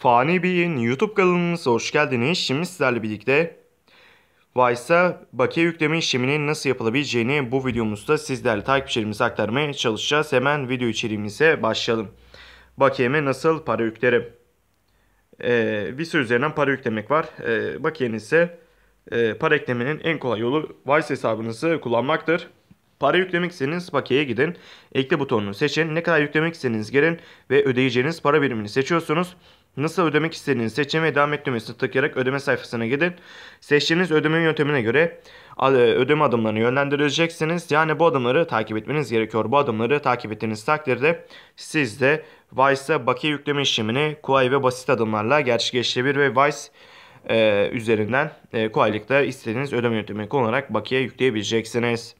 Fani Bey'in YouTube kanalımıza hoş geldiniz. Şimdi sizlerle birlikte Vice'a bakiye yükleme işleminin nasıl yapılabileceğini bu videomuzda sizlerle takipçilerimize aktarmaya çalışacağız. Hemen video içeriğimize başlayalım. Bakiyeme nasıl para yüklerim? Ee, Visa üzerinden para yüklemek var. Ee, bakiyenize e, para eklemenin en kolay yolu Vice hesabınızı kullanmaktır. Para yüklemek istediğiniz pakeye gidin. Ekle butonunu seçin. Ne kadar yüklemek istediğiniz girin ve ödeyeceğiniz para birimini seçiyorsunuz. Nasıl ödemek istediğinizi seçin ve devam et düğmesini tıklayarak ödeme sayfasına gidin. Seçtiğiniz ödeme yöntemine göre e, ödeme adımlarını yönlendireceksiniz. Yani bu adımları takip etmeniz gerekiyor. Bu adımları takip ettiğiniz takdirde siz de Vice'da bakiye yükleme işlemini kolay ve basit adımlarla gerçekleştirebilir ve Vice e, üzerinden e, kolaylıkla istediğiniz ödeme yöntemini kullanarak bakiye yükleyebileceksiniz.